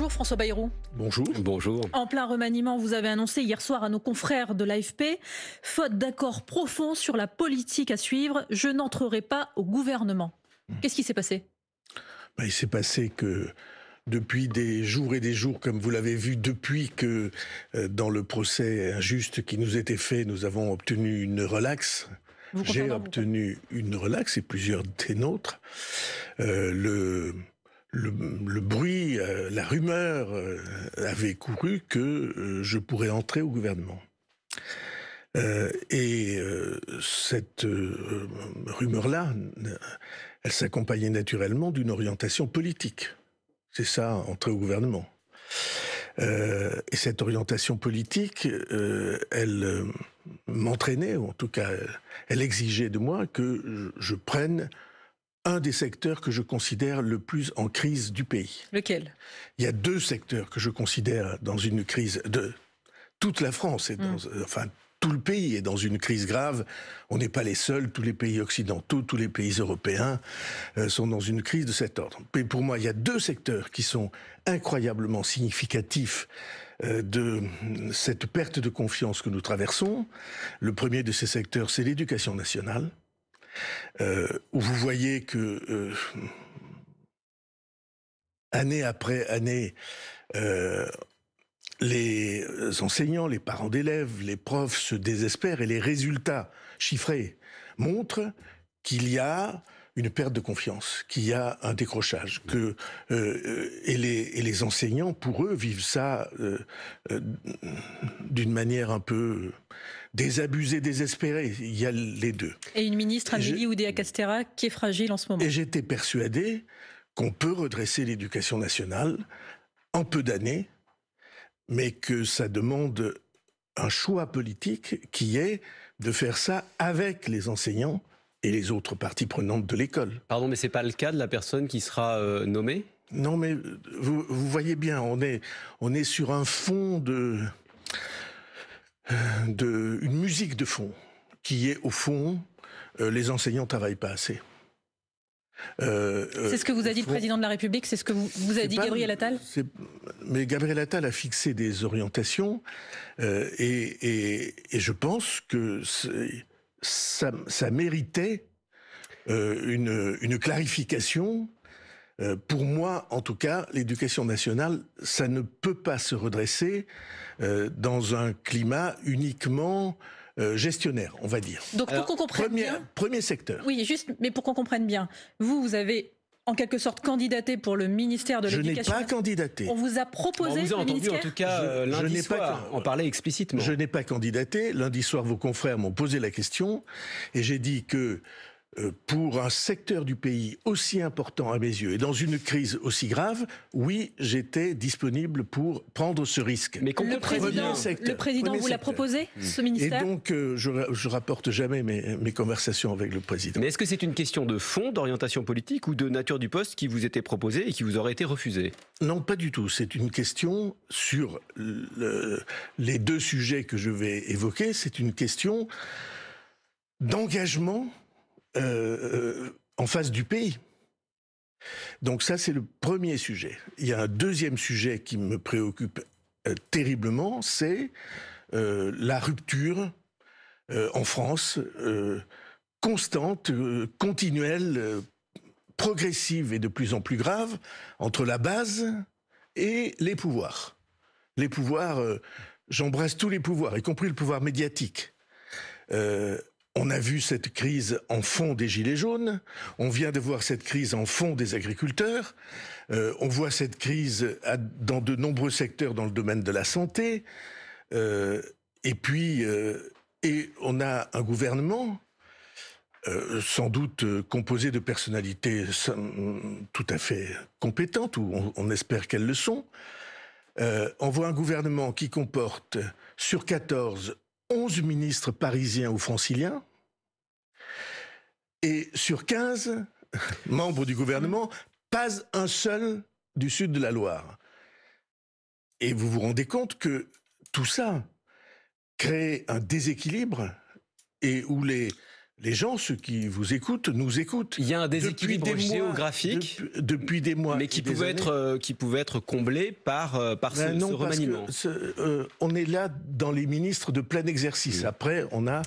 Bonjour François Bayrou. Bonjour. Bonjour. En plein remaniement, vous avez annoncé hier soir à nos confrères de l'AFP, faute d'accord profond sur la politique à suivre, je n'entrerai pas au gouvernement. Hmm. Qu'est-ce qui s'est passé ben, Il s'est passé que depuis des jours et des jours, comme vous l'avez vu, depuis que euh, dans le procès injuste qui nous était fait, nous avons obtenu une relaxe. J'ai obtenu une relaxe et plusieurs des nôtres. Euh, le le, bruit, euh, la rumeur euh, avait couru que euh, je pourrais entrer au gouvernement. et cette rumeur-là, elle s'accompagnait naturellement d'une orientation politique. C'est ça, entrer au gouvernement. et cette orientation politique, elle m'entraînait, ou en tout cas, elle exigeait de moi que je prenne un des secteurs que je considère le plus en crise du pays. Lequel Il y a deux secteurs que je considère dans une crise de toute la France et dans, hmm. enfin tout le pays est dans une crise grave. On n'est pas les seuls. Tous les pays occidentaux, tous les pays européens euh, sont dans une crise de cet ordre. mais pour moi, il y a deux secteurs qui sont incroyablement significatifs euh, de cette perte de confiance que nous traversons. Le premier de ces secteurs, c'est l'éducation nationale. Euh, où vous voyez que euh, année après année, euh, les enseignants, les parents d'élèves, les profs se désespèrent et les résultats chiffrés montrent qu'il y a une perte de confiance, qu'il y a un décrochage, que et, les, les, enseignants pour eux vivent ça d'une manière un peu désabusé, désespéré. Il y a les deux. Et une ministre, Amélie Oudéa Castera, qui est fragile en ce moment. Et j'étais persuadé qu'on peut redresser l'éducation nationale en peu d'années, mais que ça demande un choix politique qui est de faire ça avec les enseignants et les autres parties prenantes de l'école. Pardon, mais ce n'est pas le cas de la personne qui sera euh, nommée non, mais euh, vous, vous, voyez bien, on est, on est sur un fond de, de, une musique de fond qui est au fond euh, les enseignants travaillent pas assez. Euh, euh, c'est ce que vous a dit le président de la République, c'est ce que vous, avez a dit Gabriel Attal Mais Gabriel Attal a fixé des orientations et, je pense que ça, ça, méritait une, clarification euh, pour moi, en tout cas, l'éducation nationale, ça ne peut pas se redresser euh, dans un climat uniquement euh, gestionnaire, on va dire. Donc pour qu'on comprenne bien, premier secteur. Oui, juste, mais pour qu'on comprenne bien, vous, vous avez en quelque sorte candidaté pour le ministère de l'Éducation. Je n'ai pas candidaté. On vous a proposé. vous entendu en tout cas je, n'ai lundi soir pas, en parler explicitement. Je n'ai pas candidaté. Lundi soir, vos confrères m'ont posé la question et j'ai dit que euh, pour un secteur du pays aussi important à mes yeux et dans une crise aussi grave, oui, j'étais disponible pour prendre ce risque. Mais le président, le président vous l'a proposé, hmm. ce ministère Et donc, euh, je, je rapporte jamais mes, conversations avec le président. Mais est-ce que c'est une question de fond, d'orientation politique ou de nature du poste qui vous était proposé et qui vous aurait été refusé Non, pas du tout. C'est une question sur les deux sujets que je vais évoquer. C'est une question d'engagement euh, euh, en face du pays. Donc ça, c'est le premier sujet. Il y a un deuxième sujet qui me préoccupe euh, terriblement, c'est la rupture en France constante, continuelle, progressive et de plus en plus grave entre la base et les pouvoirs. Les pouvoirs, j'embrasse tous les pouvoirs, y compris le pouvoir médiatique. Euh, on a vu cette crise en fond des Gilets jaunes, on vient de voir cette crise en fond des agriculteurs, euh, on voit cette crise dans de nombreux secteurs dans le domaine de la santé, euh, et puis euh, et on a un gouvernement sans doute composé de personnalités tout à fait compétentes, ou on, espère qu'elles le sont, on voit un gouvernement qui comporte sur 14 11 ministres parisiens ou franciliens, et sur 15 membres du gouvernement, pas un seul du sud de la Loire. Et vous vous rendez compte que tout ça crée un déséquilibre et où les, les gens, ceux qui vous écoutent, nous écoutent. Il y a un déséquilibre des géographique depuis, des mois, mais qui pouvait être euh, qui pouvait être comblé par euh, par ben ce, remaniement. Parce euh, on est là dans les ministres de plein exercice. Après, on a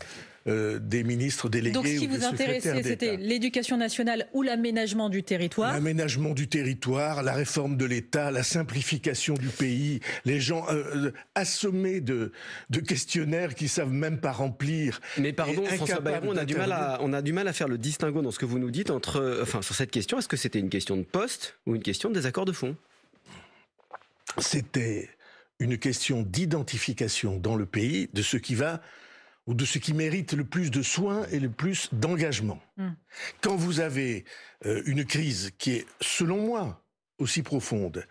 euh, des ministres délégués. Donc, ce qui vous intéressait, c'était l'éducation nationale ou l'aménagement du territoire. L'aménagement du territoire, la réforme de l'État, la simplification du pays, les gens euh, euh, assommés de, de, questionnaires qui savent même pas remplir. Mais pardon, François Bayrou, on a du mal à on a du mal à faire le distinguo dans ce que vous nous dites entre, enfin, sur cette question, est-ce que c'était une question de poste ou une question de désaccord de fond C'était une question d'identification dans le pays de ce qui va ou de ce qui mérite le plus de soins et le plus d'engagement. Hmm. Quand vous avez euh, une crise qui est, selon moi, aussi profonde,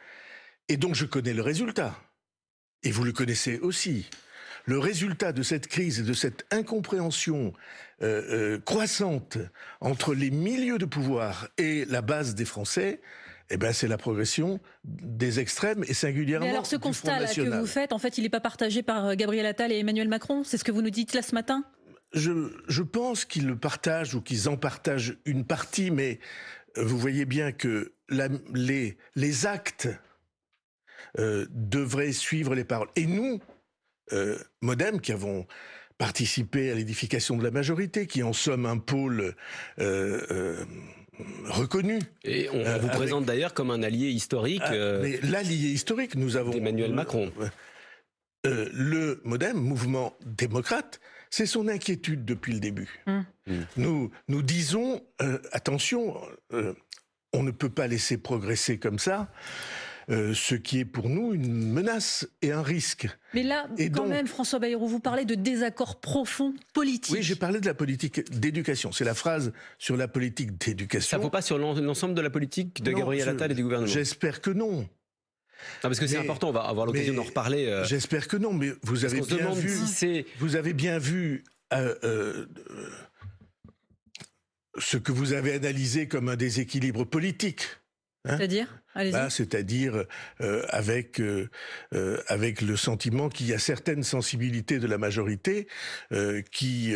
et dont je connais le résultat, et vous le connaissez aussi, le résultat de cette crise et de cette incompréhension euh, euh, croissante entre les milieux de pouvoir et la base des Français, eh ben, c'est la progression des extrêmes et singulièrement. Mais alors ce constat que vous faites, en fait, il n'est pas partagé par euh, Gabriel Attal et Emmanuel Macron C'est ce que vous nous dites là ce matin je, pense qu'ils le partagent ou qu'ils en partagent une partie, mais euh, vous voyez bien que les, les, actes euh, devraient suivre les paroles. Et nous, Modem, qui avons participé à l'édification de la majorité, qui en sommes un pôle reconnu. Et on, euh, vous présente d'ailleurs comme un allié historique. Ah, euh, l'allié historique, nous avons. Emmanuel euh, Macron. le modem, mouvement démocrate, c'est son inquiétude depuis le début. Mmh. Mmh. Nous, nous disons, attention, on ne peut pas laisser progresser comme ça euh, ce qui est pour nous une menace et un risque. Mais là, quand même, François Bayrou, vous parlez de désaccord profond politique. Oui, j'ai parlé de la politique d'éducation. C'est la phrase sur la politique d'éducation. Ça ne vaut pas sur l'ensemble de la politique de Gabriel Attal et du gouvernement J'espère que non. parce que c'est important, on va avoir l'occasion d'en reparler. Euh. J'espère que non, mais vous avez bien vu. vous avez bien vu. Euh, ce que vous avez analysé comme un déséquilibre politique Hein c'est-à-dire bah, C'est-à-dire euh, avec, euh, euh, avec le sentiment qu'il y a certaines sensibilités de la majorité qui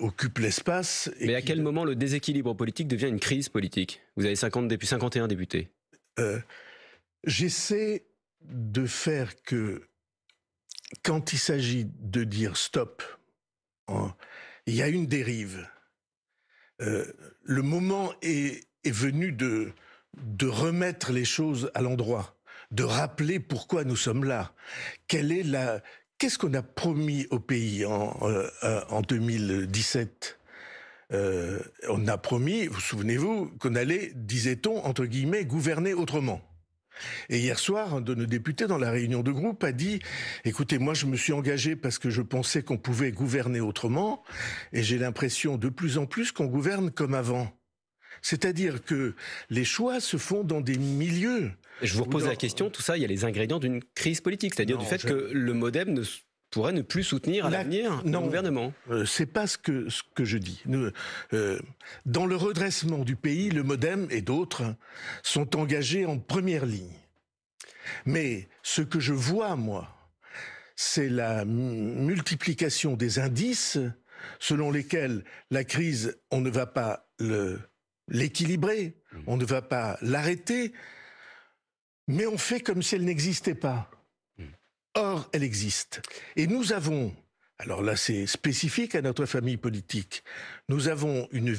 occupent l'espace. Mais à quel moment le déséquilibre politique devient une crise politique Vous avez 50 députés, 51 députés. J'essaie de faire que quand il s'agit de dire stop, il y a une dérive. le moment est venu de de remettre les choses à l'endroit, de rappeler pourquoi nous sommes là, quelle est la, Qu'est-ce qu'on a promis au pays en, 2017 euh, euh, euh, On a promis, vous souvenez-vous, qu'on allait, disait-on, entre guillemets, gouverner autrement. Et hier soir, un de nos députés, dans la réunion de groupe, a dit Écoutez, moi, je me suis engagé parce que je pensais qu'on pouvait gouverner autrement, et j'ai l'impression de plus en plus qu'on gouverne comme avant. C'est-à-dire que les choix se font dans des milieux. Je vous pose la question, tout ça, il y a les ingrédients d'une crise politique, c'est-à-dire du fait que le modem ne pourrait ne plus soutenir à l'avenir Non, le gouvernement. Euh, c'est pas ce que, ce que je dis. Euh, dans le redressement du pays, le modem et d'autres sont engagés en première ligne. Mais ce que je vois, moi, c'est la multiplication des indices selon lesquels la crise, on ne va pas le l'équilibrer, mmh. on ne va pas l'arrêter, mais on fait comme si elle n'existait pas. Mmh. Or, elle existe. Et nous avons, alors là c'est spécifique à notre famille politique, nous avons une,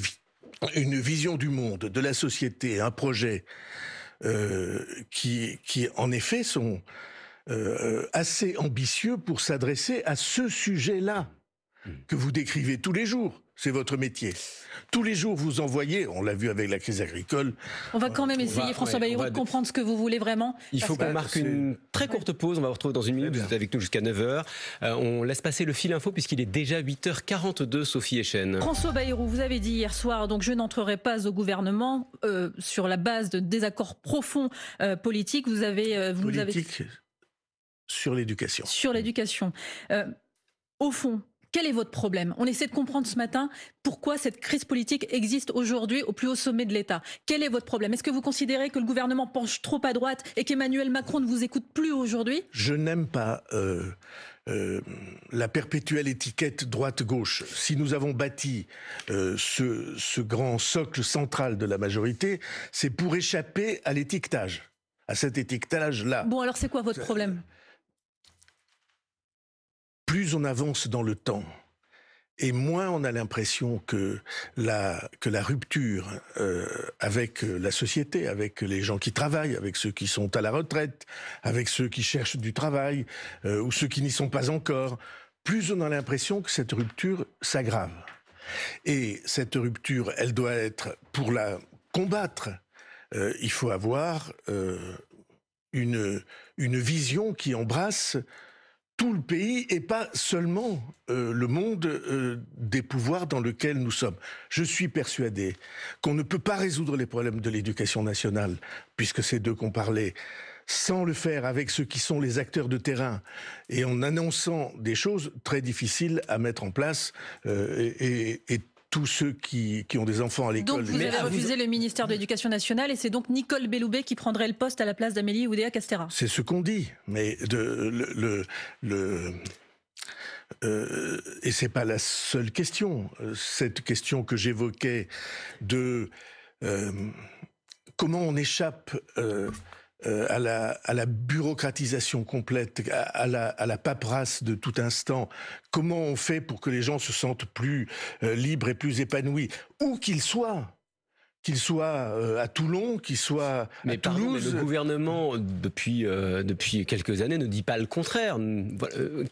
vision du monde, de la société, un projet euh, qui, en effet sont euh, assez ambitieux pour s'adresser à ce sujet-là mmh. que vous décrivez tous les jours c'est votre métier. Tous les jours, vous envoyez, on l'a vu avec la crise agricole. On va quand même essayer, François Bayrou, de comprendre ce que vous voulez vraiment. Il faut qu'on marque une très courte pause. On va vous retrouver dans une eh minute. Vous êtes avec nous jusqu'à 9h. Euh, on laisse passer le fil info puisqu'il est déjà 8h42, Sophie Echen. François Bayrou, vous avez dit hier soir, donc je n'entrerai pas au gouvernement euh, sur la base de désaccords profonds euh, politiques. Vous avez. vous avez... sur l'éducation. Sur l'éducation. au fond, quel est votre problème On essaie de comprendre ce matin pourquoi cette crise politique existe aujourd'hui au plus haut sommet de l'État. Quel est votre problème Est-ce que vous considérez que le gouvernement penche trop à droite et qu'Emmanuel Macron ne vous écoute plus aujourd'hui Je n'aime pas euh, euh, la perpétuelle étiquette droite-gauche. Si nous avons bâti euh, ce grand socle central de la majorité, c'est pour échapper à l'étiquetage à cet étiquetage-là. Bon, alors c'est quoi votre problème plus on avance dans le temps, et moins on a l'impression que la, rupture euh, avec la société, avec les gens qui travaillent, avec ceux qui sont à la retraite, avec ceux qui cherchent du travail euh, ou ceux qui n'y sont pas encore, plus on a l'impression que cette rupture s'aggrave. Et cette rupture, elle doit être, pour la combattre, euh, il faut avoir une vision qui embrasse tout le pays et pas seulement euh, le monde euh, des pouvoirs dans lequel nous sommes. Je suis persuadé qu'on ne peut pas résoudre les problèmes de l'éducation nationale, puisque c'est d'eux qu'on parlait, sans le faire avec ceux qui sont les acteurs de terrain et en annonçant des choses très difficiles à mettre en place euh, et, et tous ceux qui, ont des enfants à l'école. Donc vous avez refusé le ministère de l'Éducation nationale et c'est donc Nicole Belloubet qui prendrait le poste à la place d'Amélie Oudéa Castera. C'est ce qu'on dit, mais de, le, le, euh, et pas la seule question. Cette question que j'évoquais de euh, comment on échappe euh, euh, à, la, bureaucratisation complète, à, la, paperasse de tout instant. Comment on fait pour que les gens se sentent plus euh, libres et plus épanouis, où qu'ils soient qu'ils soient euh, à Toulon, qu'ils soient mais à pardon, Toulouse. Mais le gouvernement, depuis, depuis quelques années, ne dit pas le contraire.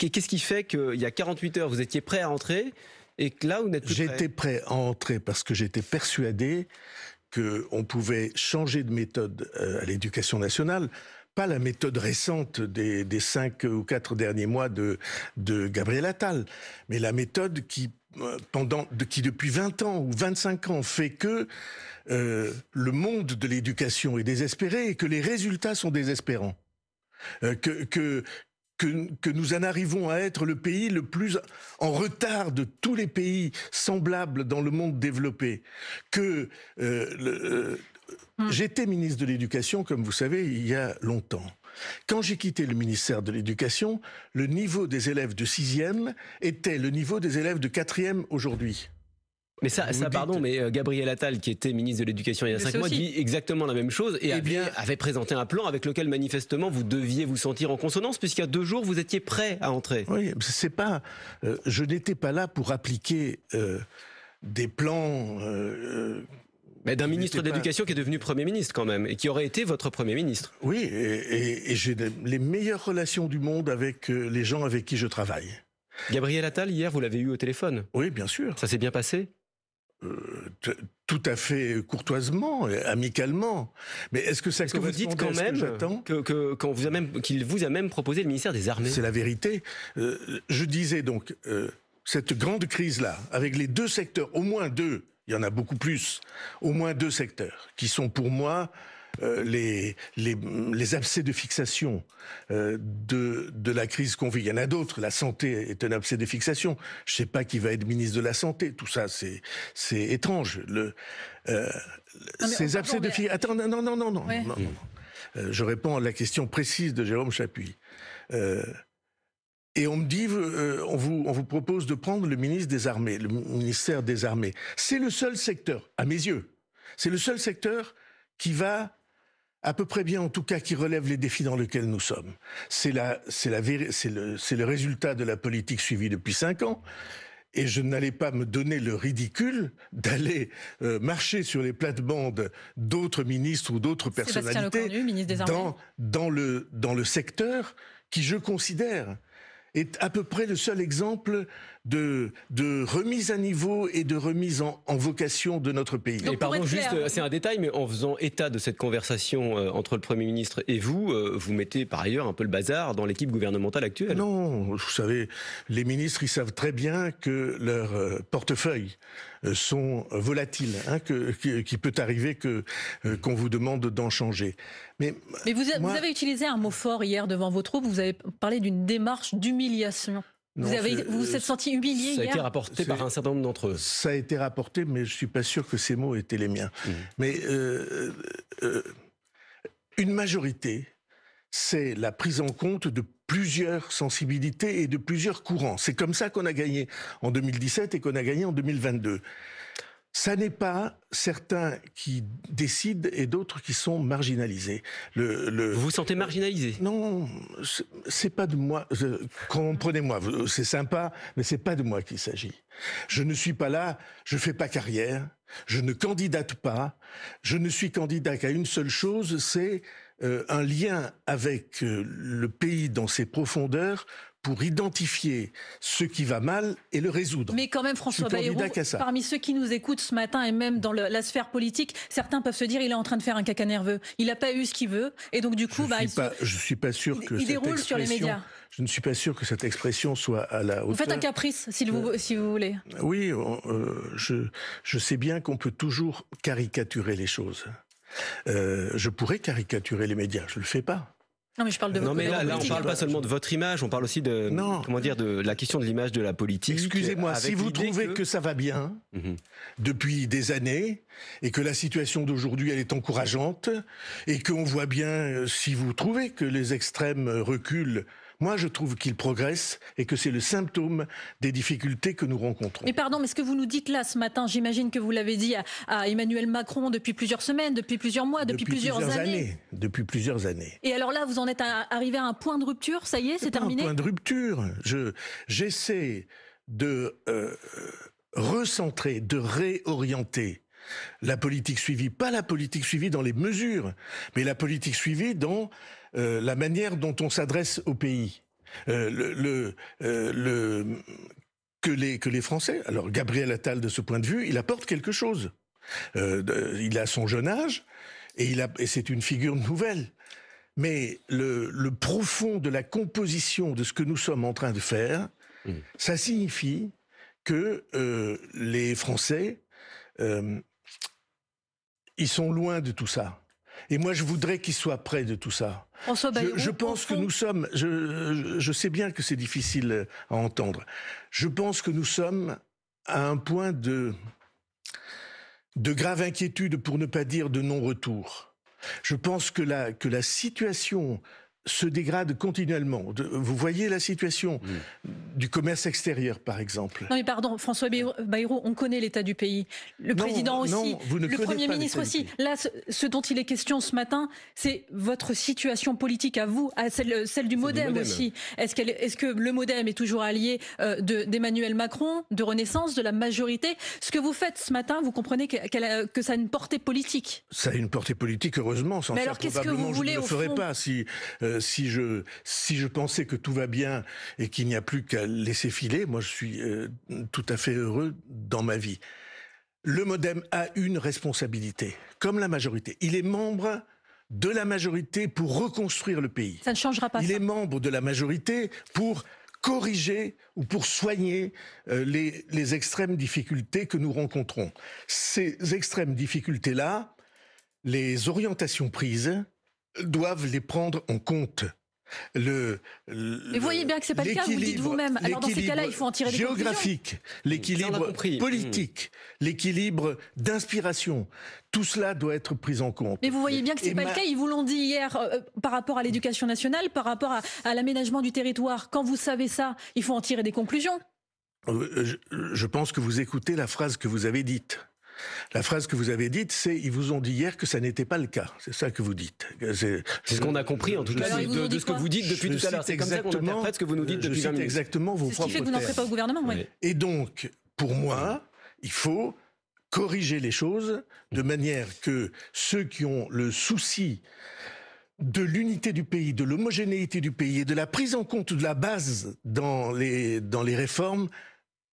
Qu'est-ce qui fait qu'il y a 48 heures, vous étiez prêt à entrer et que là, vous n'êtes plus J'étais prêt à entrer parce que j'étais persuadé on pouvait changer de méthode euh, à l'éducation nationale, pas la méthode récente des, cinq ou quatre derniers mois de, de Gabriel Attal, mais la méthode qui, euh, pendant, qui depuis 20 ans ou 25 ans fait que euh, le monde de l'éducation est désespéré et que les résultats sont désespérants. que, que, nous en arrivons à être le pays le plus en retard de tous les pays semblables dans le monde développé. Que euh, euh, hmm. j'étais ministre de l'Éducation, comme vous savez, il y a longtemps. Quand j'ai quitté le ministère de l'Éducation, le niveau des élèves de sixième était le niveau des élèves de quatrième aujourd'hui. Mais ça, ça pardon, mais euh, Gabriel Attal, qui était ministre de l'Éducation il y a cinq mois, dit exactement la même chose et, eh avait, avait, présenté un plan avec lequel manifestement vous deviez vous sentir en consonance, puisqu'il y a deux jours vous étiez prêt à entrer. Oui, c'est pas, euh, je n'étais pas là pour appliquer euh, des plans. mais d'un ministre de l'Éducation qui est devenu Premier ministre quand même, et qui aurait été votre Premier ministre. Oui, et, et j'ai les meilleures relations du monde avec les gens avec qui je travaille. Gabriel Attal, hier, vous l'avez eu au téléphone. Oui, bien sûr. Ça s'est bien passé euh, tout à fait courtoisement, amicalement. Mais est-ce que ça ce que vous dites quand même que, que, quand vous même qu'il vous a même proposé le ministère des Armées C'est la vérité. Euh, je disais donc euh, cette grande crise là, avec les deux secteurs, au moins deux, il y en a beaucoup plus, au moins deux secteurs qui sont pour moi euh, les, les, abcès de fixation euh, de, la crise qu'on vit. Il y en a d'autres. La santé est un abcès de fixation. Je ne sais pas qui va être ministre de la Santé. Tout ça, c'est étrange. Euh, ces abcès de fixation... Attends, non, non, non, non. je réponds à la question précise de Jérôme Chapuis. et on me dit, on, vous, on vous propose de prendre le ministre des Armées, le ministère des Armées. C'est le seul secteur, à mes yeux, c'est le seul secteur qui va à peu près bien en tout cas qui relève les défis dans lesquels nous sommes. C'est le, résultat de la politique suivie depuis cinq ans. Et je n'allais pas me donner le ridicule d'aller euh, marcher sur les plates-bandes d'autres ministres ou d'autres personnalités dans, le, dans le secteur qui, je considère, est à peu près le seul exemple de, remise à niveau et de remise en, vocation de notre pays. et pardon, juste, euh, c'est un détail, mais en faisant état de cette conversation euh, entre le Premier ministre et vous, euh, vous mettez par ailleurs un peu le bazar dans l'équipe gouvernementale actuelle. Non, vous savez, les ministres, ils savent très bien que leurs portefeuilles sont volatiles, hein, qu'il peut arriver que qu'on vous demande d'en changer. Mais, vous avez utilisé un mot fort hier devant vos troupes, vous avez parlé d'une démarche d'humiliation vous avez, vous vous êtes euh, senti humilié hier Ça a été rapporté par un certain nombre d'entre eux. Ça a été rapporté, mais je suis pas sûr que ces mots étaient les miens. Mmh. Mais euh, euh, une majorité, c'est la prise en compte de plusieurs sensibilités et de plusieurs courants. C'est comme ça qu'on a gagné en 2017 et qu'on a gagné en 2022 ça n'est pas certains qui décident et d'autres qui sont marginalisés. Le, vous vous sentez marginalisé euh, Non, c'est pas de moi. Comprenez-moi, c'est sympa, mais c'est pas de moi qu'il s'agit. Je ne suis pas là, je fais pas carrière, je ne candidate pas, je ne suis candidat qu'à une seule chose, c'est euh, un lien avec euh, le pays dans ses profondeurs pour identifier ce qui va mal et le résoudre. Mais quand même, François Bayrou, parmi ceux qui nous écoutent ce matin et même dans la sphère politique, certains peuvent se dire il est en train de faire un caca nerveux. Il n'a pas eu ce qu'il veut et donc du coup, je bah, suis pas, sûr que il déroule sur les médias. Je ne suis pas sûr que cette expression soit à la hauteur. Vous faites un caprice, si vous, si vous voulez. Oui, euh, je sais bien qu'on peut toujours caricaturer les choses. Euh, je pourrais caricaturer les médias, je le fais pas. Non mais je parle de euh, votre Non mais là, on on parle pas seulement de votre image, on parle aussi de comment dire de la question de l'image de la politique. Excusez-moi, si vous trouvez que... ça va bien mhm. depuis des années et que la situation d'aujourd'hui elle est encourageante et qu'on voit bien euh, si vous trouvez que les extrêmes reculent moi, je trouve qu'il progresse et que c'est le symptôme des difficultés que nous rencontrons. Mais pardon, mais ce que vous nous dites là ce matin, j'imagine que vous l'avez dit à, Emmanuel Macron depuis plusieurs semaines, depuis plusieurs mois, depuis, plusieurs, années. Depuis plusieurs années. Et alors là, vous en êtes arrivé à un point de rupture, ça y est, c'est terminé Un point de rupture. J'essaie de euh, recentrer, de réorienter la politique suivie, pas la politique suivie dans les mesures, mais la politique suivie dans euh, la manière dont on s'adresse au pays. Euh, euh, que, les, que les Français, alors Gabriel Attal de ce point de vue, il apporte quelque chose. il a son jeune âge et, c'est une figure nouvelle. Mais le, profond de la composition de ce que nous sommes en train de faire, mmh. ça signifie que les Français, ils sont loin de tout ça. Et moi, je voudrais qu'il soit près de tout ça. je, je, pense que nous sommes, je, je sais bien que c'est difficile à entendre, je pense que nous sommes à un point de, de grave inquiétude, pour ne pas dire de non-retour. Je pense que la, que la situation se dégrade continuellement. vous voyez la situation du commerce extérieur, par exemple. Non, mais pardon, François Bayrou, on connaît l'état du pays. Le président aussi, le Premier ministre aussi. Là, ce, dont il est question ce matin, c'est votre situation politique à vous, à celle, du, modem aussi. Est-ce est que le modem est toujours allié euh, d'Emmanuel Macron, de Renaissance, de la majorité Ce que vous faites ce matin, vous comprenez que, ça a une portée politique. Ça a une portée politique, heureusement. Sans mais alors qu'est-ce que vous voulez Je pas si... Euh, euh, si, je, si je pensais que tout va bien et qu'il n'y a plus qu'à laisser filer, moi je suis euh, tout à fait heureux dans ma vie. Le modem a une responsabilité, comme la majorité. Il est membre de la majorité pour reconstruire le pays. Ça ne changera pas. Il est membre de la majorité pour corriger ou pour soigner euh, les, les extrêmes difficultés que nous rencontrons. Ces extrêmes difficultés-là, les orientations prises, doivent les prendre en compte. Le, vous voyez bien que c'est pas le cas, vous le dites vous-même. Alors dans ces cas-là, il faut en tirer des conclusions. géographique, l'équilibre politique, mm. l'équilibre d'inspiration, tout cela doit être pris en compte. Mais vous voyez bien que c'est pas le cas. Ils vous l'ont dit hier euh, euh, par rapport à l'éducation nationale, par rapport à, l'aménagement du territoire. Quand vous savez ça, il faut en tirer des conclusions. Euh, je pense que vous écoutez la phrase que vous avez dite. La phrase que vous avez dite, c'est ils vous ont dit hier que ça n'était pas le cas. C'est ça que vous dites. C'est ce qu'on a compris en tout cas de, ce que vous dites depuis tout à l'heure. C'est exactement ce que vous nous dites depuis 20 exactement ce qui fait que vous n'entrez pas au gouvernement. Et donc, pour moi, il faut corriger les choses de mm. manière que ceux qui ont le souci de l'unité du pays, de l'homogénéité du pays et de la prise en compte de la base dans les, dans les réformes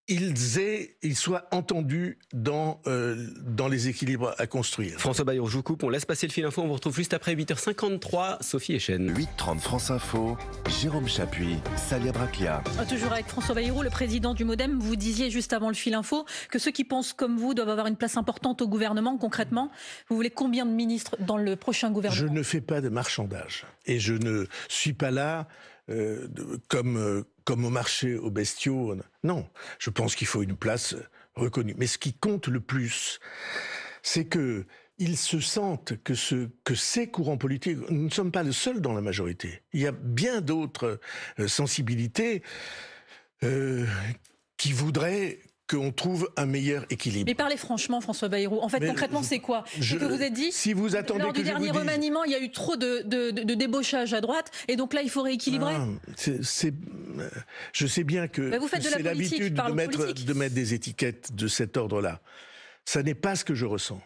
ils aient, ils soient entendus dans, euh, dans les équilibres à construire. François Bayrou, je vous coupe, on laisse passer le fil info, on vous retrouve juste après 8h53, Sophie Echen. 8h30 France Info, Jérôme Chapuis, Salia Braclia. Ah, toujours avec François Bayrou, le président du Modem, vous disiez juste avant le fil info que ceux qui pensent comme vous doivent avoir une place importante au gouvernement, concrètement. Vous voulez combien de ministres dans le prochain gouvernement Je ne fais pas de marchandage et je ne suis pas là euh, comme, euh, comme au marché aux bestiaux. Non, je pense qu'il faut une place euh, reconnue. Mais ce qui compte le plus, c'est que ils se sentent que, ce, que ces courants politiques, nous ne sommes pas le seuls dans la majorité. Il y a bien d'autres euh, sensibilités euh, qui voudraient qu'on trouve un meilleur équilibre. Mais parlez franchement, François Bayrou. En fait, concrètement, c'est quoi je, que vous êtes dit Si vous attendez lors que du dernier remaniement, il y a eu trop de, de, débauchage à droite, et donc là, il faut rééquilibrer. Ah, euh, je sais bien que bah c'est l'habitude de mettre, de mettre des étiquettes de cet ordre-là. Ça n'est pas ce que je ressens.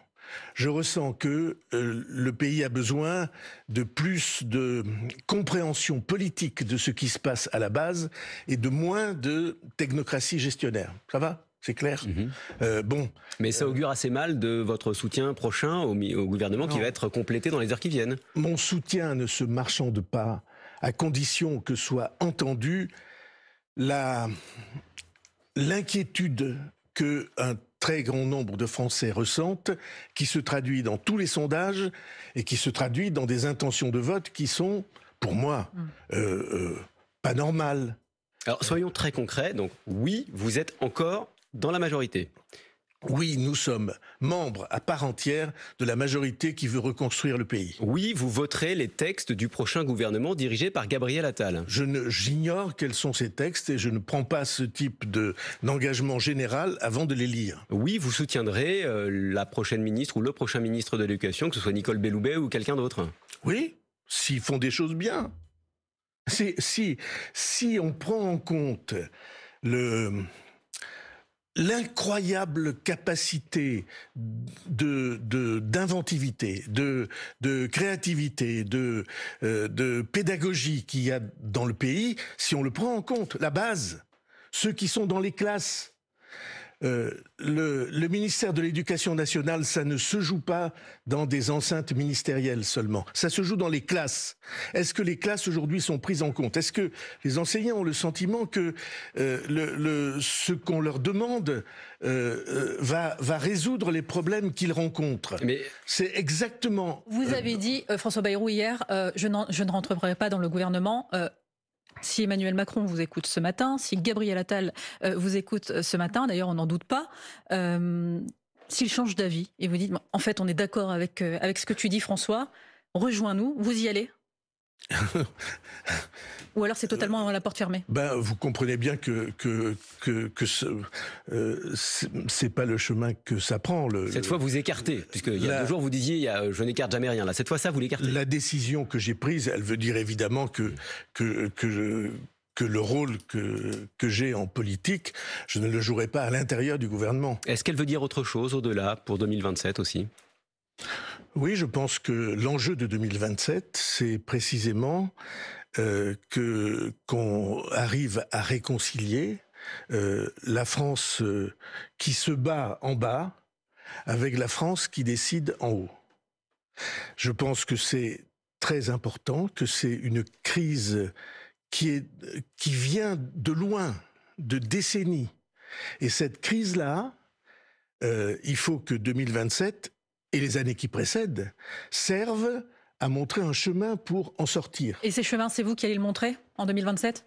Je ressens que euh, le pays a besoin de plus de compréhension politique de ce qui se passe à la base et de moins de technocratie gestionnaire. Ça va c'est clair. Mhm. Euh, bon. Mais ça euh, augure assez mal de votre soutien prochain au, gouvernement qui va être complété dans les heures qui viennent. Mon soutien ne se marchande pas, à condition que soit entendue la l'inquiétude que un très grand nombre de Français ressentent, qui se traduit dans tous les sondages et qui se traduit dans des intentions de vote qui sont, pour moi, mm. euh, pas normales. Alors soyons très concrets. Donc oui, vous êtes encore dans la majorité. Oui, nous sommes membres à part entière de la majorité qui veut reconstruire le pays. Oui, vous voterez les textes du prochain gouvernement dirigé par Gabriel Attal. Je ne, j'ignore quels sont ces textes et je ne prends pas ce type d'engagement général avant de les lire. Oui, vous soutiendrez euh, la prochaine ministre ou le prochain ministre de l'Éducation, que ce soit Nicole Belloubet ou quelqu'un d'autre. Oui, s'ils font des choses bien. Si, si, si on prend en compte le, l'incroyable capacité d'inventivité, de, de, créativité, de, euh, de pédagogie qu'il y a dans le pays, si on le prend en compte, la base, ceux qui sont dans les classes, euh, le, ministère de l'Éducation nationale, ça ne se joue pas dans des enceintes ministérielles seulement. Ça se joue dans les classes. Est-ce que les classes aujourd'hui sont prises en compte Est-ce que les enseignants ont le sentiment que euh, le, ce qu'on leur demande euh, va, va, résoudre les problèmes qu'ils rencontrent C'est exactement. Vous avez dit, François Bayrou, hier, je, je, ne rentrerai pas dans le gouvernement si Emmanuel Macron vous écoute ce matin, si Gabriel Attal euh, vous écoute euh, ce matin, d'ailleurs on n'en doute pas, euh, s'il change d'avis et vous dites en fait on est d'accord avec, avec ce que tu dis François, rejoins-nous, vous y allez ou alors c'est totalement à la porte fermée. Ben, vous comprenez bien que que que, ce euh, c'est pas le chemin que ça prend. Le, Cette fois, vous écartez, puisque il y a deux jours vous disiez, euh, je n'écarte jamais rien. Là, cette fois, ça vous l'écartez. La décision que j'ai prise, elle veut dire évidemment que que que que le rôle que, que j'ai en politique, je ne le jouerai pas à l'intérieur du gouvernement. Est-ce qu'elle veut dire autre chose au-delà pour 2027 aussi oui, je pense que l'enjeu de 2027, c'est précisément euh, que qu'on arrive à réconcilier euh, la France euh, qui se bat en bas avec la France qui décide en haut. Je pense que c'est très important, que c'est une crise qui, est, qui vient de loin, de décennies. Et cette crise-là, il faut que 2027 et les années qui précèdent servent à montrer un chemin pour en sortir. Et ces chemins, c'est vous qui allez le montrer en 2027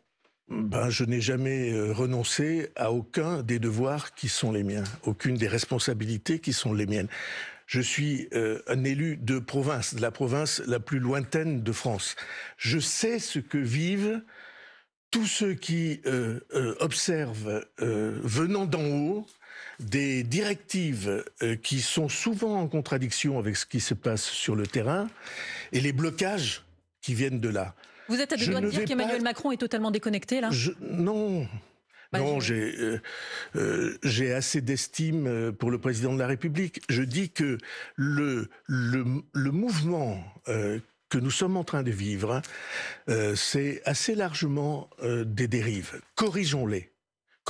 ben, je n'ai jamais euh, renoncé à aucun des devoirs qui sont les miens, aucune des responsabilités qui sont les miennes. Je suis euh, un élu de province, de la province la plus lointaine de France. Je sais ce que vivent tous ceux qui euh, observent venant d'en haut des directives euh, qui sont souvent en contradiction avec ce qui se passe sur le terrain et les blocages qui viennent de là. Vous êtes à deux de dire qu'Emmanuel Macron est totalement déconnecté là Non. non, euh, euh, j'ai assez d'estime pour le président de la République. Je dis que le, le, mouvement que nous sommes en train de vivre, c'est assez largement des dérives. Corrigeons-les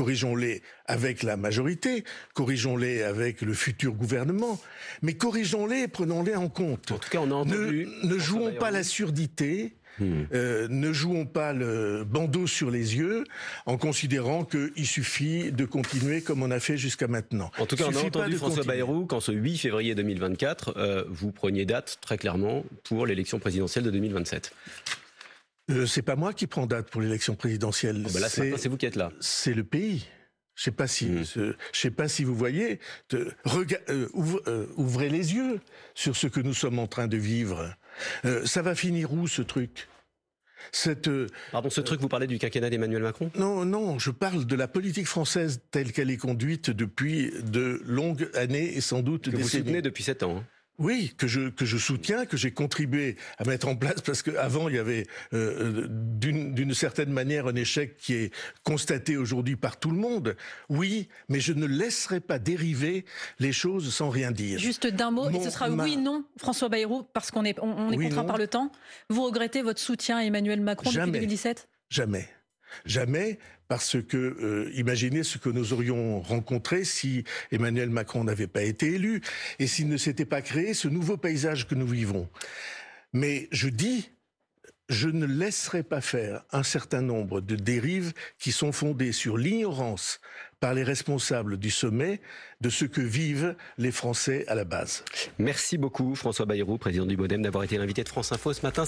corrigeons-les avec la majorité, corrigeons-les avec le futur gouvernement, mais corrigeons-les et prenons-les en compte. En tout cas, on a entendu. Ne, jouons pas la surdité. Hmm. Euh, ne jouons pas le bandeau sur les yeux en considérant qu'il suffit de continuer comme on a fait jusqu'à maintenant. En tout cas, on a entendu François Bayrou qu'en ce 8 février 2024, euh, vous preniez date très clairement pour l'élection présidentielle de 2027. Euh, c'est pas moi qui prends date pour l'élection présidentielle. Ah, bah c'est vous qui êtes là. C'est le pays. Je sais pas si, hmm. je sais pas si vous voyez. De, euh, euh, ouvrez les yeux sur ce que nous sommes en train de vivre. ça va finir où ce truc cette, Pardon, ce truc, vous parlez du quinquennat d'Emmanuel Macron Non, non, je parle de la politique française telle qu'elle est conduite depuis de longues années et sans doute que années Vous depuis sept ans. Hein. Oui, que je, que je soutiens, que j'ai contribué à mettre en place, parce qu'avant, il y avait euh, euh, d'une certaine manière un échec qui est constaté aujourd'hui par tout le monde. Oui, mais je ne laisserai pas dériver les choses sans rien dire. Juste d'un mot, et ce sera oui, non, François Bayrou, parce qu'on est, on, contraint par le temps. Vous regrettez votre soutien à Emmanuel Macron depuis 2017 Jamais. Jamais, parce que euh, imaginez ce que nous aurions rencontré si Emmanuel Macron n'avait pas été élu et s'il ne s'était pas créé ce nouveau paysage que nous vivons. Mais je dis, je ne laisserai pas faire un certain nombre de dérives qui sont fondées sur l'ignorance par les responsables du sommet de ce que vivent les Français à la base. Merci beaucoup François Bayrou, président du Modem, d'avoir été l'invité de France Info ce matin.